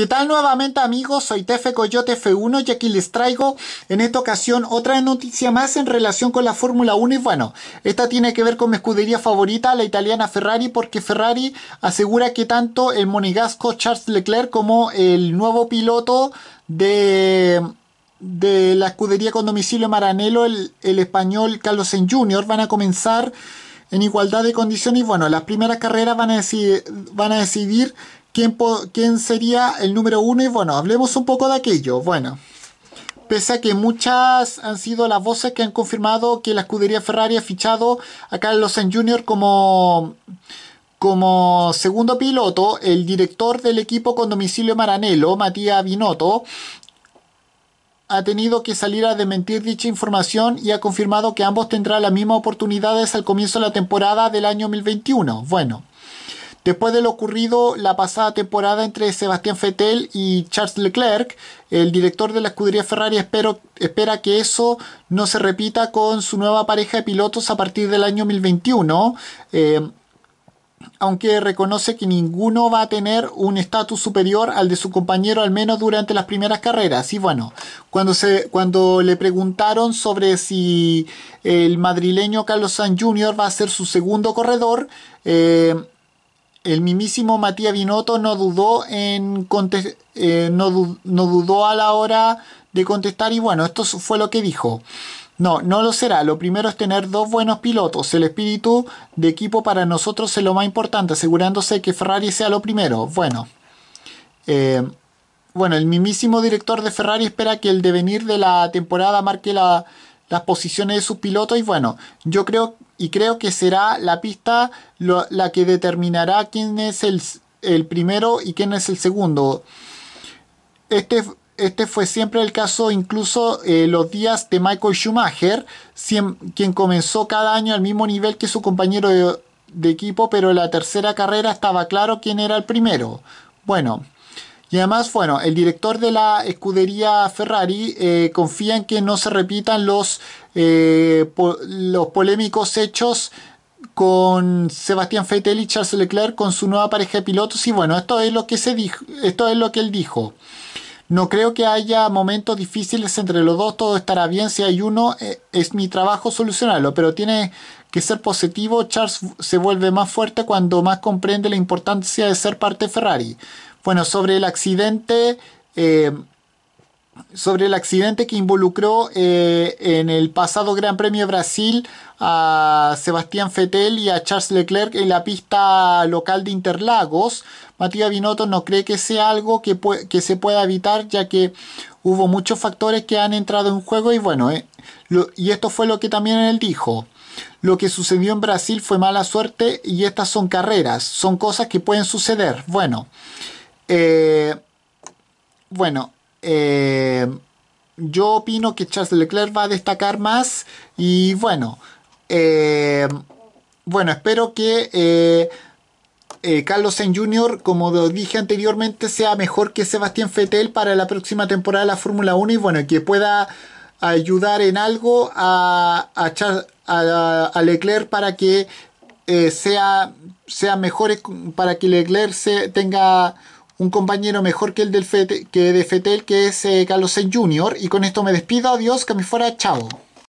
¿Qué tal nuevamente amigos? Soy Tefe Coyote F1 y aquí les traigo en esta ocasión otra noticia más en relación con la Fórmula 1 y bueno, esta tiene que ver con mi escudería favorita, la italiana Ferrari, porque Ferrari asegura que tanto el monegasco Charles Leclerc como el nuevo piloto de de la escudería con domicilio Maranello, el, español Carlos Sainz Jr. van a comenzar en igualdad de condiciones y bueno, las primeras carreras van a, van a decidir ¿Quién, sería el número uno? Y bueno, hablemos un poco de aquello. Bueno, pese a que muchas han sido las voces que han confirmado que la escudería Ferrari ha fichado a Carlos Sainz Jr. como, como segundo piloto, el director del equipo con domicilio Maranello, Matías Binotto, ha tenido que salir a desmentir dicha información y ha confirmado que ambos tendrán las mismas oportunidades al comienzo de la temporada del año 2021. Bueno. Después de lo ocurrido la pasada temporada entre Sebastián Fettel y Charles Leclerc, el director de la escudería Ferrari espera que eso no se repita con su nueva pareja de pilotos a partir del año 2021. Eh, aunque reconoce que ninguno va a tener un estatus superior al de su compañero al menos durante las primeras carreras. Y bueno, cuando, se, cuando le preguntaron sobre si el madrileño Carlos Sainz Jr. va a ser su segundo corredor, eh, el mismísimo Matías Binotto no dudó en eh, no, dudó a la hora de contestar y bueno, esto fue lo que dijo. No, no lo será. Lo primero es tener dos buenos pilotos. El espíritu de equipo para nosotros es lo más importante, asegurándose que Ferrari sea lo primero. Bueno, eh, bueno, el mismísimo director de Ferrari espera que el devenir de la temporada marque las posiciones de sus pilotos y bueno, yo creo que y creo que será la pista la que determinará quién es el, primero y quién es el segundo. Este, este fue siempre el caso, incluso eh, los días de Michael Schumacher, quien comenzó cada año al mismo nivel que su compañero de equipo, pero en la tercera carrera estaba claro quién era el primero. Bueno, y además, bueno, el director de la escudería Ferrari eh, confía en que no se repitan los, eh, los polémicos hechos con Sebastián Vettel y Charles Leclerc con su nueva pareja de pilotos. Y bueno, esto es lo que se dijo, esto es lo que él dijo. No creo que haya momentos difíciles entre los dos, todo estará bien. Si hay uno, eh, es mi trabajo solucionarlo, pero tiene que ser positivo. Charles se vuelve más fuerte cuando más comprende la importancia de ser parte de Ferrari. Bueno, sobre el accidente, eh, sobre el accidente que involucró eh, en el pasado Gran Premio de Brasil a Sebastián Fetel y a Charles Leclerc en la pista local de Interlagos. Matías Binotto no cree que sea algo que, se pueda evitar ya que hubo muchos factores que han entrado en juego y bueno, eh, y esto fue lo que también él dijo. Lo que sucedió en Brasil fue mala suerte y estas son carreras, son cosas que pueden suceder. Bueno. Eh, bueno, eh, yo opino que Charles Leclerc va a destacar más y bueno, eh, bueno, espero que Carlos Sainz Jr., como dije anteriormente, sea mejor que Sebastián Fettel para la próxima temporada de la Fórmula 1 y bueno, que pueda ayudar en algo a, a, Leclerc para que sea, sea mejor, para que Leclerc se, tenga un compañero mejor que el del que de Fetel, que es eh, Carlos Junior Jr. Y con esto me despido, adiós, que me fuera, chao.